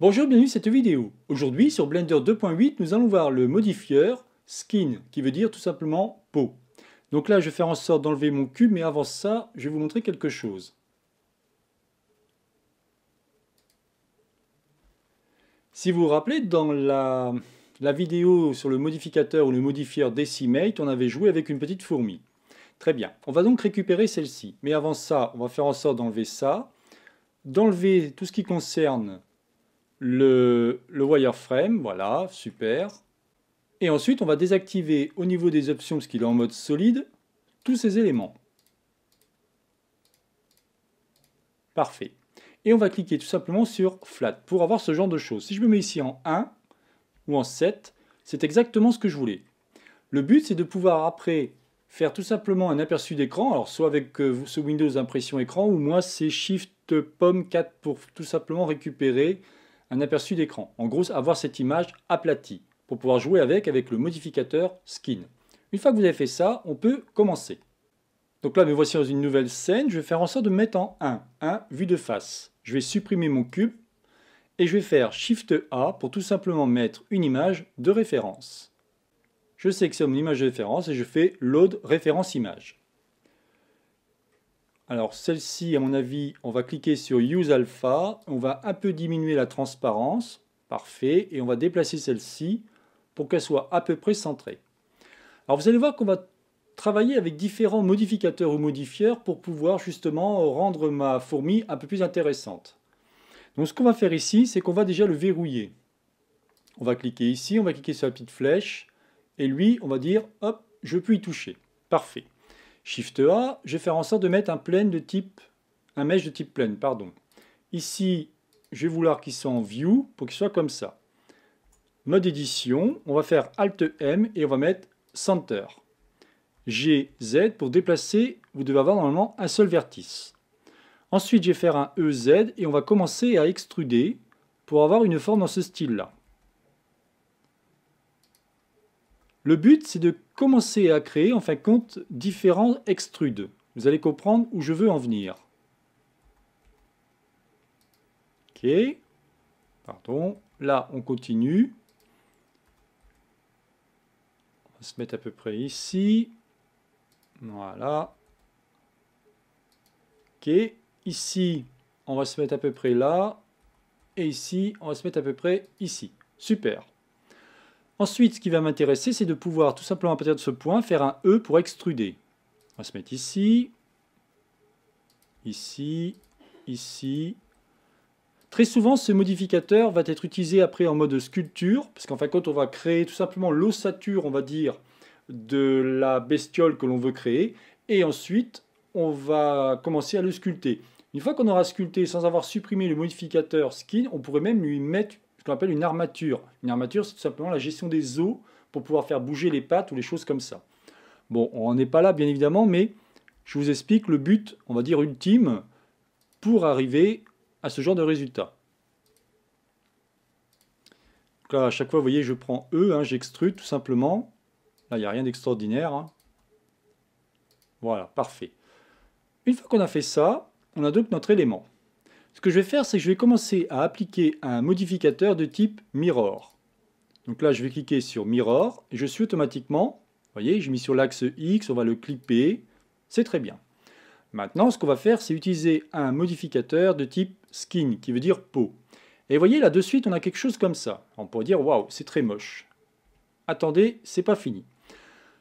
Bonjour, bienvenue à cette vidéo. Aujourd'hui, sur Blender 2.8, nous allons voir le modifieur Skin, qui veut dire tout simplement peau. Donc là, je vais faire en sorte d'enlever mon cube, mais avant ça, je vais vous montrer quelque chose. Si vous vous rappelez, dans la, vidéo sur le modificateur ou le modifieur Decimate, on avait joué avec une petite fourmi. Très bien, on va donc récupérer celle-ci. Mais avant ça, on va faire en sorte d'enlever ça, d'enlever tout ce qui concerne le, wireframe, voilà, super. Et ensuite, on va désactiver au niveau des options, parce qu'il est en mode solide, tous ces éléments. Parfait. Et on va cliquer tout simplement sur Flat pour avoir ce genre de choses. Si je me mets ici en 1 ou en 7, c'est exactement ce que je voulais. Le but, c'est de pouvoir après faire tout simplement un aperçu d'écran, alors soit avec euh, ce Windows impression écran, ou moi c'est Shift Pomme 4 pour tout simplement récupérer un aperçu d'écran. En gros, avoir cette image aplatie pour pouvoir jouer avec, avec le modificateur skin. Une fois que vous avez fait ça, on peut commencer. Donc là, me voici dans une nouvelle scène. Je vais faire en sorte de mettre en 1, 1 vue de face. Je vais supprimer mon cube et je vais faire Shift A pour tout simplement mettre une image de référence. Je sélectionne image de référence et je fais Load référence image. Alors celle-ci, à mon avis, on va cliquer sur Use Alpha, on va un peu diminuer la transparence, parfait, et on va déplacer celle-ci pour qu'elle soit à peu près centrée. Alors vous allez voir qu'on va travailler avec différents modificateurs ou modifieurs pour pouvoir justement rendre ma fourmi un peu plus intéressante. Donc ce qu'on va faire ici, c'est qu'on va déjà le verrouiller. On va cliquer ici, on va cliquer sur la petite flèche, et lui, on va dire, hop, je peux y toucher. Parfait. Shift A, je vais faire en sorte de mettre un plane de type, un mesh de type plane, pardon. Ici, je vais vouloir qu'il soit en view pour qu'il soit comme ça. Mode édition, on va faire Alt M et on va mettre Center. G, Z, pour déplacer, vous devez avoir normalement un seul vertice. Ensuite, je vais faire un EZ et on va commencer à extruder pour avoir une forme dans ce style-là. Le but, c'est de commencer à créer, en fin de compte, différents extrudes. Vous allez comprendre où je veux en venir. Ok. Pardon. Là, on continue. On va se mettre à peu près ici. Voilà. Ok. Ici, on va se mettre à peu près là. Et ici, on va se mettre à peu près ici. Super. Ensuite, ce qui va m'intéresser, c'est de pouvoir tout simplement à partir de ce point faire un E pour extruder. On va se mettre ici, ici, ici. Très souvent, ce modificateur va être utilisé après en mode sculpture, parce qu'en fin de compte, on va créer tout simplement l'ossature, on va dire, de la bestiole que l'on veut créer, et ensuite, on va commencer à le sculpter. Une fois qu'on aura sculpté sans avoir supprimé le modificateur skin, on pourrait même lui mettre appelle une armature. Une armature, c'est tout simplement la gestion des os pour pouvoir faire bouger les pattes ou les choses comme ça. Bon, on n'est pas là, bien évidemment, mais je vous explique le but, on va dire, ultime pour arriver à ce genre de résultat. là, à chaque fois, vous voyez, je prends E, hein, j'extrude tout simplement. Là, il n'y a rien d'extraordinaire. Hein. Voilà, parfait. Une fois qu'on a fait ça, on adopte notre élément. Ce que je vais faire, c'est que je vais commencer à appliquer un modificateur de type mirror. Donc là, je vais cliquer sur mirror et je suis automatiquement, vous voyez, j'ai mis sur l'axe X, on va le clipper, c'est très bien. Maintenant, ce qu'on va faire, c'est utiliser un modificateur de type skin, qui veut dire peau. Et vous voyez, là, de suite, on a quelque chose comme ça. On pourrait dire, waouh, c'est très moche. Attendez, c'est pas fini.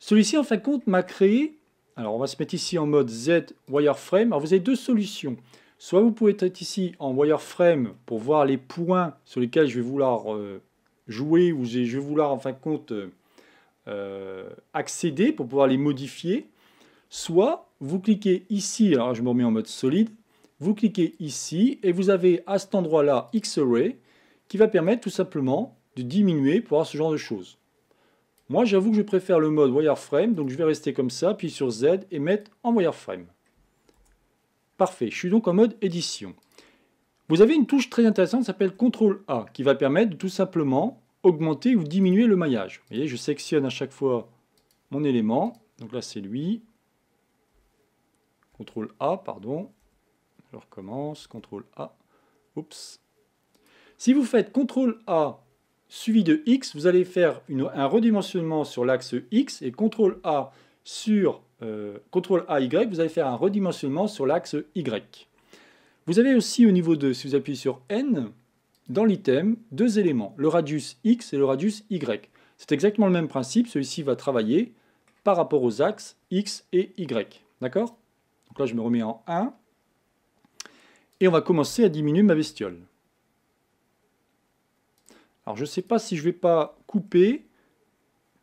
Celui-ci, en fin de compte, m'a créé... Alors, on va se mettre ici en mode Z wireframe. Alors, vous avez deux solutions. Soit vous pouvez être ici en wireframe pour voir les points sur lesquels je vais vouloir euh, jouer ou je vais vouloir en fin de compte euh, euh, accéder pour pouvoir les modifier. Soit vous cliquez ici, alors je me remets en mode solide, vous cliquez ici et vous avez à cet endroit-là X-Array qui va permettre tout simplement de diminuer pour avoir ce genre de choses. Moi, j'avoue que je préfère le mode wireframe, donc je vais rester comme ça, puis sur Z et mettre en wireframe. Parfait, je suis donc en mode édition. Vous avez une touche très intéressante qui s'appelle CTRL A, qui va permettre de tout simplement augmenter ou diminuer le maillage. Vous voyez, je sélectionne à chaque fois mon élément. Donc là, c'est lui. CTRL A, pardon. Je recommence. CTRL A. Oups. Si vous faites CTRL A suivi de X, vous allez faire un redimensionnement sur l'axe X et CTRL A sur euh, contrôle CTRL AY, vous allez faire un redimensionnement sur l'axe Y. Vous avez aussi au niveau 2, si vous appuyez sur N, dans l'item, deux éléments, le radius X et le radius Y. C'est exactement le même principe, celui-ci va travailler par rapport aux axes X et Y. D'accord Donc là, je me remets en 1. Et on va commencer à diminuer ma bestiole. Alors, je ne sais pas si je ne vais pas couper,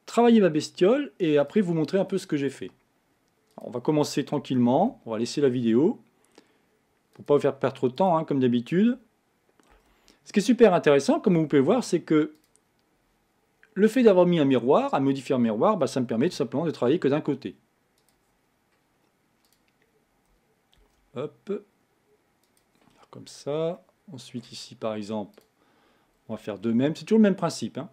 travailler ma bestiole, et après vous montrer un peu ce que j'ai fait on va commencer tranquillement, on va laisser la vidéo, pour pas vous faire perdre trop de temps, hein, comme d'habitude. Ce qui est super intéressant, comme vous pouvez voir, c'est que le fait d'avoir mis un miroir, à modifier un miroir, bah, ça me permet tout simplement de travailler que d'un côté. Hop, comme ça. Ensuite ici, par exemple, on va faire de même. C'est toujours le même principe. Hein.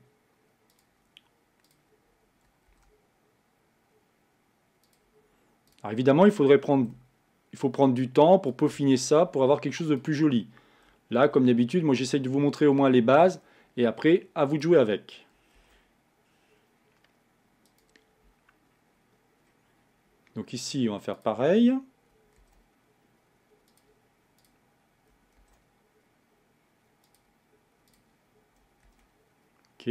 évidemment, il faudrait prendre, il faut prendre du temps pour peaufiner ça, pour avoir quelque chose de plus joli. Là, comme d'habitude, moi j'essaye de vous montrer au moins les bases, et après, à vous de jouer avec. Donc ici, on va faire pareil. Ok.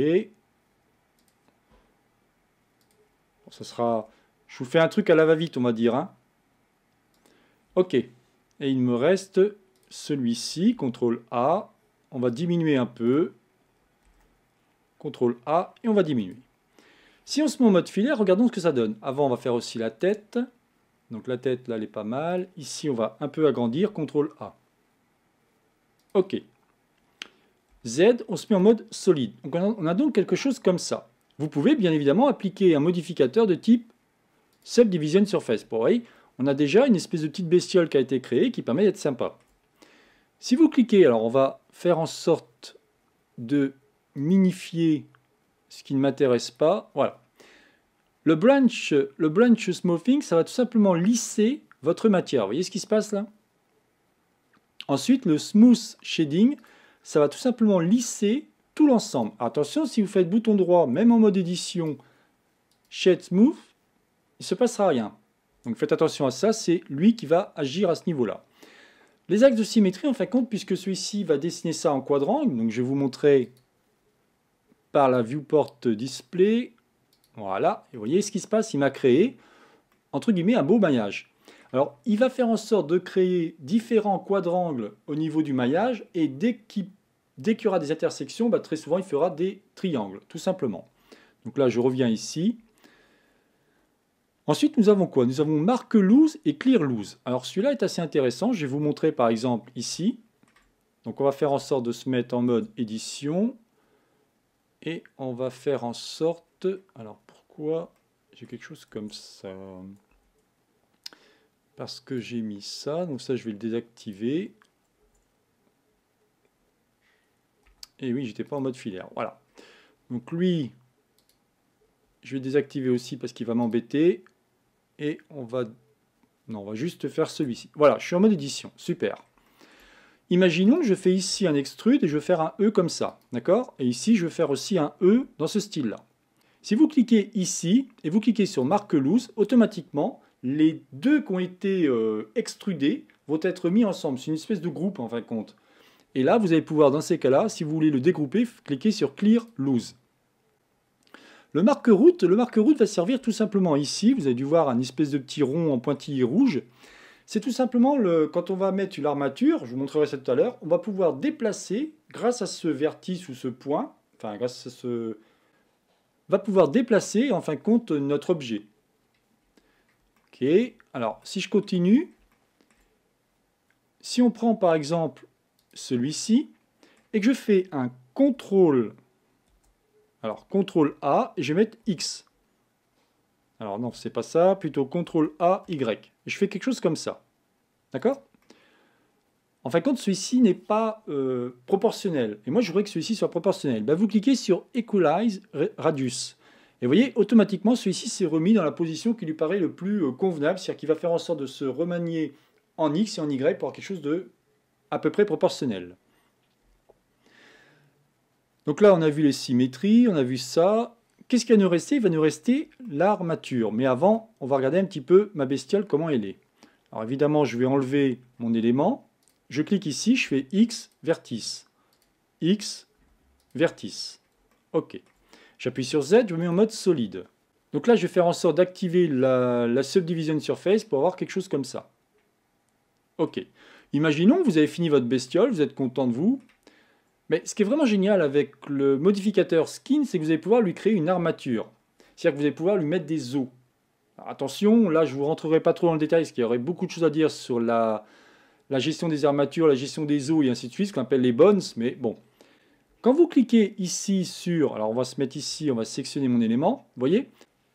ça sera je vous fais un truc à la va-vite, on va dire. Hein. OK. Et il me reste celui-ci, CTRL A. On va diminuer un peu. CTRL A, et on va diminuer. Si on se met en mode filaire, regardons ce que ça donne. Avant, on va faire aussi la tête. Donc la tête, là, elle est pas mal. Ici, on va un peu agrandir. CTRL A. OK. Z, on se met en mode solide. Donc on a donc quelque chose comme ça. Vous pouvez bien évidemment appliquer un modificateur de type Subdivision Surface. Pour voyez, on a déjà une espèce de petite bestiole qui a été créée qui permet d'être sympa. Si vous cliquez, alors on va faire en sorte de minifier ce qui ne m'intéresse pas. Voilà. Le branch, le branch smoothing, ça va tout simplement lisser votre matière. Vous voyez ce qui se passe là Ensuite, le smooth shading, ça va tout simplement lisser tout l'ensemble. Attention, si vous faites bouton droit, même en mode édition, Shade Smooth, il ne se passera rien. Donc faites attention à ça, c'est lui qui va agir à ce niveau-là. Les axes de symétrie, en fait compte, puisque celui-ci va dessiner ça en quadrangle, donc je vais vous montrer par la viewport display, voilà, et vous voyez ce qui se passe, il m'a créé, entre guillemets, un beau maillage. Alors, il va faire en sorte de créer différents quadrangles au niveau du maillage, et dès qu'il y aura des intersections, bah, très souvent, il fera des triangles, tout simplement. Donc là, je reviens ici. Ensuite, nous avons quoi Nous avons marque Lose et clear Lose. Alors celui-là est assez intéressant. Je vais vous montrer par exemple ici. Donc on va faire en sorte de se mettre en mode édition. Et on va faire en sorte... Alors pourquoi j'ai quelque chose comme ça Parce que j'ai mis ça. Donc ça, je vais le désactiver. Et oui, j'étais pas en mode filaire. Voilà. Donc lui, je vais désactiver aussi parce qu'il va m'embêter et on va... Non, on va juste faire celui-ci. Voilà, je suis en mode édition. Super. Imaginons que je fais ici un extrude et je vais faire un E comme ça. D'accord Et ici, je vais faire aussi un E dans ce style-là. Si vous cliquez ici et vous cliquez sur Marque Loose, automatiquement, les deux qui ont été euh, extrudés vont être mis ensemble. C'est une espèce de groupe en fin de compte. Et là, vous allez pouvoir, dans ces cas-là, si vous voulez le dégrouper, cliquez sur Clear Loose. Le marque-route, le va servir tout simplement ici, vous avez dû voir un espèce de petit rond en pointillé rouge. C'est tout simplement, le, quand on va mettre l'armature, je vous montrerai ça tout à l'heure, on va pouvoir déplacer, grâce à ce vertice ou ce point, enfin grâce à ce... va pouvoir déplacer en fin de compte notre objet. Ok, alors si je continue, si on prend par exemple celui-ci, et que je fais un contrôle alors, CTRL A, et je vais mettre X. Alors non, c'est pas ça, plutôt CTRL A, Y. Je fais quelque chose comme ça. D'accord En fin de compte, celui-ci n'est pas euh, proportionnel. Et moi, je voudrais que celui-ci soit proportionnel. Ben, vous cliquez sur Equalize Radius. Et vous voyez, automatiquement, celui-ci s'est remis dans la position qui lui paraît le plus euh, convenable, c'est-à-dire qu'il va faire en sorte de se remanier en X et en Y pour avoir quelque chose de à peu près proportionnel. Donc là, on a vu les symétries, on a vu ça. Qu'est-ce qu'il va nous rester Il va nous rester l'armature. Mais avant, on va regarder un petit peu ma bestiole, comment elle est. Alors évidemment, je vais enlever mon élément. Je clique ici, je fais X vertice. X vertice. OK. J'appuie sur Z, je me mets en mode solide. Donc là, je vais faire en sorte d'activer la, la subdivision surface pour avoir quelque chose comme ça. OK. Imaginons, vous avez fini votre bestiole, vous êtes content de vous, mais ce qui est vraiment génial avec le modificateur skin, c'est que vous allez pouvoir lui créer une armature. C'est-à-dire que vous allez pouvoir lui mettre des os. attention, là je ne vous rentrerai pas trop dans le détail, parce qu'il y aurait beaucoup de choses à dire sur la, gestion des armatures, la gestion des os et ainsi de suite, ce qu'on appelle les bones, mais bon. Quand vous cliquez ici sur, alors on va se mettre ici, on va sélectionner mon élément, vous voyez,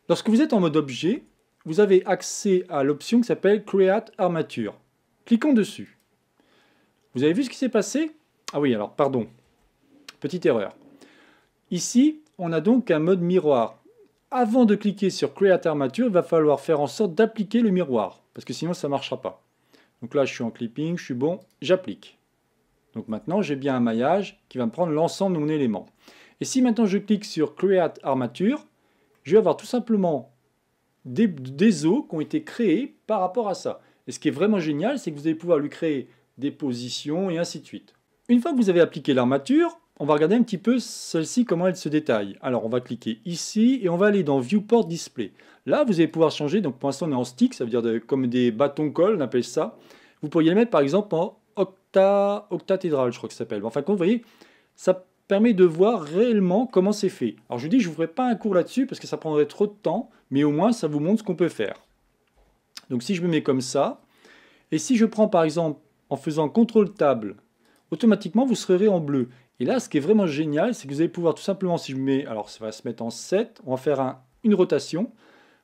lorsque vous êtes en mode objet, vous avez accès à l'option qui s'appelle Create Armature. Cliquons dessus. Vous avez vu ce qui s'est passé Ah oui, alors pardon, Petite erreur. Ici, on a donc un mode miroir. Avant de cliquer sur Create Armature, il va falloir faire en sorte d'appliquer le miroir, parce que sinon ça ne marchera pas. Donc là, je suis en clipping, je suis bon, j'applique. Donc maintenant, j'ai bien un maillage qui va me prendre l'ensemble de mon élément. Et si maintenant je clique sur Create Armature, je vais avoir tout simplement des, des os qui ont été créés par rapport à ça. Et ce qui est vraiment génial, c'est que vous allez pouvoir lui créer des positions et ainsi de suite. Une fois que vous avez appliqué l'armature, on va regarder un petit peu celle-ci, comment elle se détaille. Alors, on va cliquer ici et on va aller dans Viewport Display. Là, vous allez pouvoir changer. Donc, pour l'instant, on est en stick, ça veut dire comme des bâtons col, on appelle ça. Vous pourriez le mettre, par exemple, en octa, octatédrale, je crois que ça s'appelle. Enfin, quand vous voyez, ça permet de voir réellement comment c'est fait. Alors, je vous dis, je ne vous ferai pas un cours là-dessus parce que ça prendrait trop de temps, mais au moins, ça vous montre ce qu'on peut faire. Donc, si je me mets comme ça, et si je prends, par exemple, en faisant CTRL-TABLE, automatiquement vous serez en bleu. Et là, ce qui est vraiment génial, c'est que vous allez pouvoir tout simplement, si je mets, alors ça va se mettre en 7, on va faire une rotation,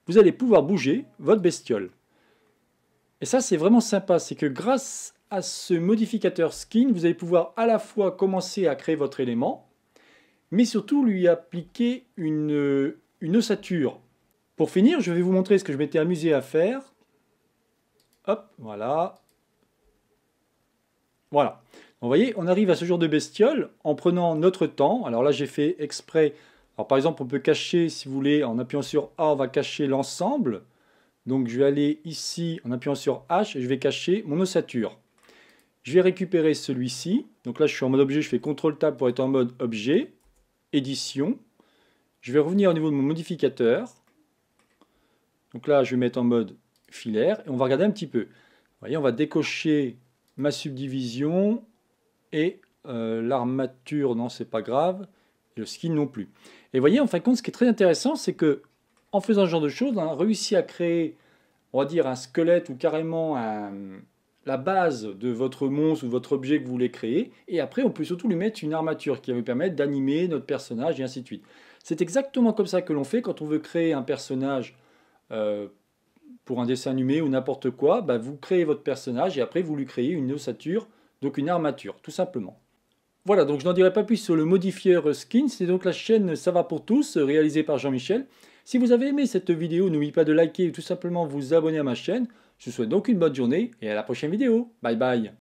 vous allez pouvoir bouger votre bestiole. Et ça, c'est vraiment sympa, c'est que grâce à ce modificateur skin, vous allez pouvoir à la fois commencer à créer votre élément, mais surtout lui appliquer une ossature. Pour finir, je vais vous montrer ce que je m'étais amusé à faire. Hop, voilà. Voilà vous voyez, on arrive à ce genre de bestiole en prenant notre temps. Alors là, j'ai fait exprès. Alors par exemple, on peut cacher, si vous voulez, en appuyant sur A, on va cacher l'ensemble. Donc je vais aller ici en appuyant sur H et je vais cacher mon ossature. Je vais récupérer celui-ci. Donc là, je suis en mode objet, je fais CTRL Tab pour être en mode objet, édition. Je vais revenir au niveau de mon modificateur. Donc là, je vais mettre en mode filaire et on va regarder un petit peu. Vous voyez, on va décocher ma subdivision, et euh, l'armature, non, c'est pas grave, le skin non plus. Et voyez, en fin de compte, ce qui est très intéressant, c'est que en faisant ce genre de choses, on réussit à créer, on va dire, un squelette ou carrément la base de votre monstre ou votre objet que vous voulez créer, et après on peut surtout lui mettre une armature qui va lui permettre d'animer notre personnage et ainsi de suite. C'est exactement comme ça que l'on fait quand on veut créer un personnage euh, pour un dessin animé ou n'importe quoi, bah, vous créez votre personnage et après vous lui créez une ossature donc une armature, tout simplement. Voilà, donc je n'en dirai pas plus sur le modifieur euh, skin, c'est donc la chaîne euh, Ça va pour tous, euh, réalisée par Jean-Michel. Si vous avez aimé cette vidéo, n'oubliez pas de liker et tout simplement vous abonner à ma chaîne. Je vous souhaite donc une bonne journée et à la prochaine vidéo. Bye bye